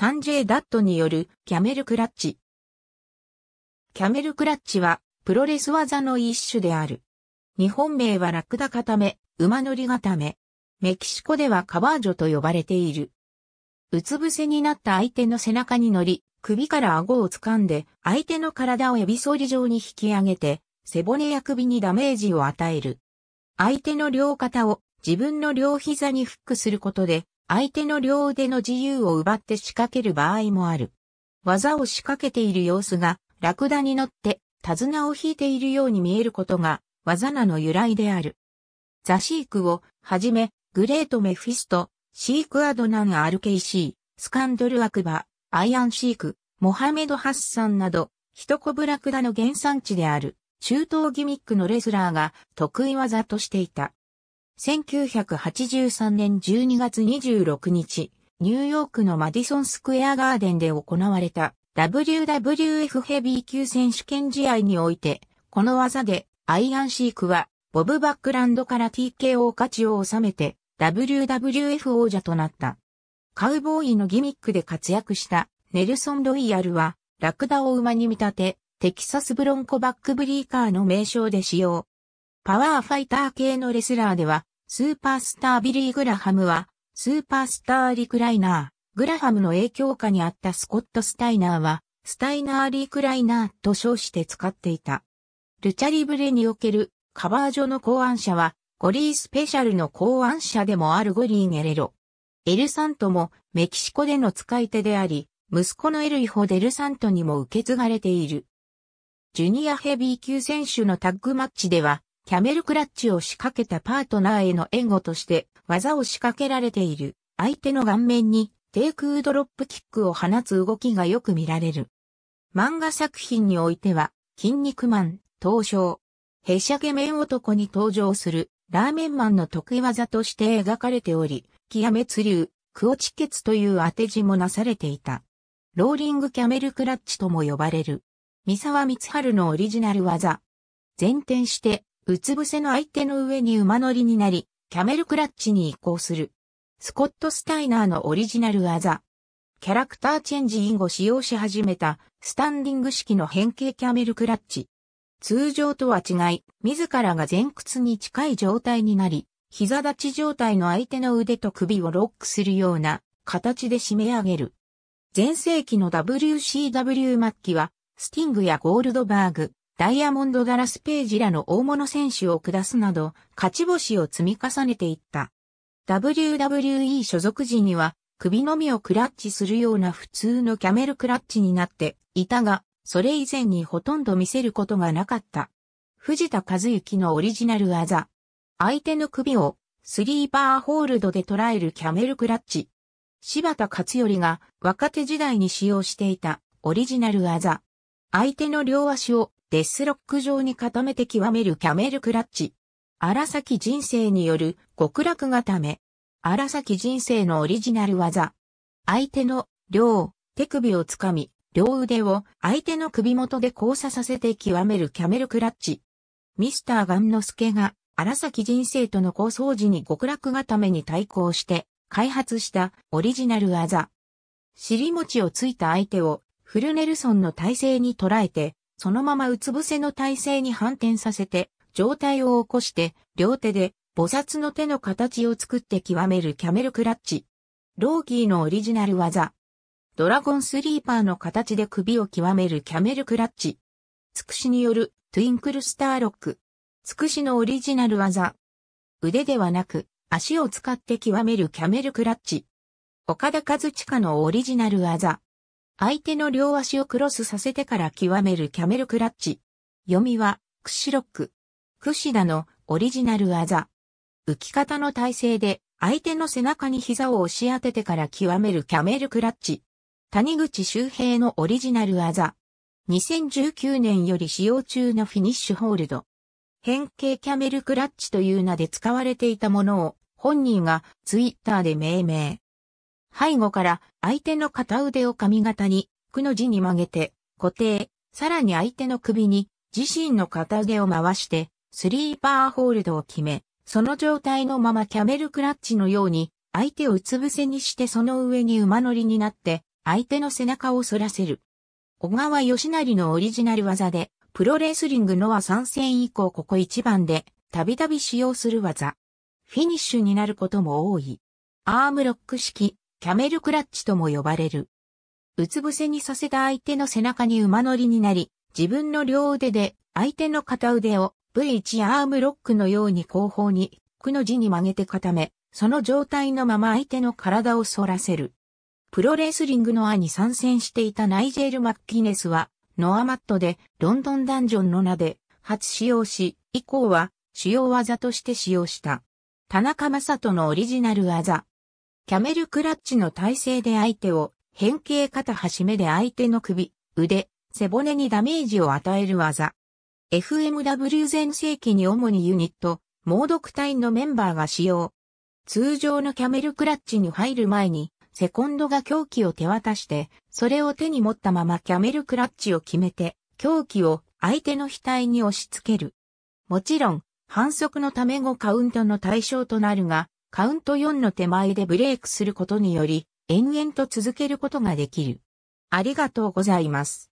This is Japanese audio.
サンジェイ・ダットによるキャメルクラッチ。キャメルクラッチはプロレス技の一種である。日本名はラクダ固め、馬乗り固め。メキシコではカバージョと呼ばれている。うつ伏せになった相手の背中に乗り、首から顎を掴んで、相手の体をエビ反り状に引き上げて、背骨や首にダメージを与える。相手の両肩を自分の両膝にフックすることで、相手の両腕の自由を奪って仕掛ける場合もある。技を仕掛けている様子が、ラクダに乗って、手綱を引いているように見えることが、技名の由来である。ザシークを、はじめ、グレートメフィスト、シークアドナン RKC、スカンドルアクバ、アイアンシーク、モハメド・ハッサンなど、一コブラクダの原産地である、中東ギミックのレスラーが得意技としていた。1983年12月26日、ニューヨークのマディソンスクエアガーデンで行われた WWF ヘビー級選手権試合において、この技でアイアンシークはボブバックランドから TKO 勝ちを収めて WWF 王者となった。カウボーイのギミックで活躍したネルソン・ロイヤルはラクダを馬に見立て、テキサスブロンコバックブリーカーの名称で使用。パワーファイター系のレスラーでは、スーパースタービリー・グラハムは、スーパースターリクライナー、グラハムの影響下にあったスコット・スタイナーは、スタイナー・リクライナーと称して使っていた。ルチャリブレにおけるカバージョの考案者は、ゴリースペシャルの考案者でもあるゴリー・ゲレロ。エルサントもメキシコでの使い手であり、息子のエルイホ・デルサントにも受け継がれている。ジュニアヘビー級選手のタッグマッチでは、キャメルクラッチを仕掛けたパートナーへの援護として技を仕掛けられている相手の顔面に低空ドロップキックを放つ動きがよく見られる。漫画作品においては、筋肉マン、東証、へしゃげん男に登場するラーメンマンの得意技として描かれており、極めつ流、クオチケツという当て字もなされていた。ローリングキャメルクラッチとも呼ばれる。三沢光春のオリジナル技。前転してうつ伏せの相手の上に馬乗りになり、キャメルクラッチに移行する。スコット・スタイナーのオリジナル技。キャラクターチェンジインを使用し始めた、スタンディング式の変形キャメルクラッチ。通常とは違い、自らが前屈に近い状態になり、膝立ち状態の相手の腕と首をロックするような形で締め上げる。前世紀の WCW 末期は、スティングやゴールドバーグ、ダイヤモンド・ダラス・ページらの大物選手を下すなど、勝ち星を積み重ねていった。WWE 所属時には、首のみをクラッチするような普通のキャメルクラッチになっていたが、それ以前にほとんど見せることがなかった。藤田和幸のオリジナル技。相手の首をスリーパーホールドで捉えるキャメルクラッチ。柴田勝頼が若手時代に使用していたオリジナル技。相手の両足をデスロック状に固めて極めるキャメルクラッチ。荒崎人生による極楽固め。荒崎人生のオリジナル技。相手の両手首をつかみ、両腕を相手の首元で交差させて極めるキャメルクラッチ。ミスターガンノスケが荒崎人生との構想時に極楽固めに対抗して開発したオリジナル技。尻餅をついた相手をフルネルソンの体勢に捉えてそのままうつ伏せの体勢に反転させて、状態を起こして、両手で、菩薩の手の形を作って極めるキャメルクラッチ。ローキーのオリジナル技。ドラゴンスリーパーの形で首を極めるキャメルクラッチ。つくしによるトゥインクルスターロック。つくしのオリジナル技。腕ではなく、足を使って極めるキャメルクラッチ。岡田和地下のオリジナル技。相手の両足をクロスさせてから極めるキャメルクラッチ。読みは、クシロック。クシダのオリジナル技。浮き方の体勢で、相手の背中に膝を押し当ててから極めるキャメルクラッチ。谷口周平のオリジナル技。2019年より使用中のフィニッシュホールド。変形キャメルクラッチという名で使われていたものを本人がツイッターで命名。背後から相手の片腕を髪型に、くの字に曲げて、固定、さらに相手の首に自身の片腕を回して、スリーパーホールドを決め、その状態のままキャメルクラッチのように、相手をうつ伏せにしてその上に馬乗りになって、相手の背中を反らせる。小川義成のオリジナル技で、プロレスリングのは参戦以降ここ一番で、たびたび使用する技。フィニッシュになることも多い。アームロック式、キャメルクラッチとも呼ばれる。うつ伏せにさせた相手の背中に馬乗りになり、自分の両腕で相手の片腕を V1 アームロックのように後方に、くの字に曲げて固め、その状態のまま相手の体を反らせる。プロレスリングのアに参戦していたナイジェル・マッキネスは、ノアマットでロンドンダンジョンの名で初使用し、以降は主要技として使用した。田中正人のオリジナル技、キャメルクラッチの体勢で相手を、変形肩端目で相手の首、腕、背骨にダメージを与える技。FMW 全盛期に主にユニット、猛毒隊のメンバーが使用。通常のキャメルクラッチに入る前に、セコンドが狂気を手渡して、それを手に持ったままキャメルクラッチを決めて、狂気を相手の額に押し付ける。もちろん、反則のため後カウントの対象となるが、カウント4の手前でブレイクすることにより、延々と続けることができる。ありがとうございます。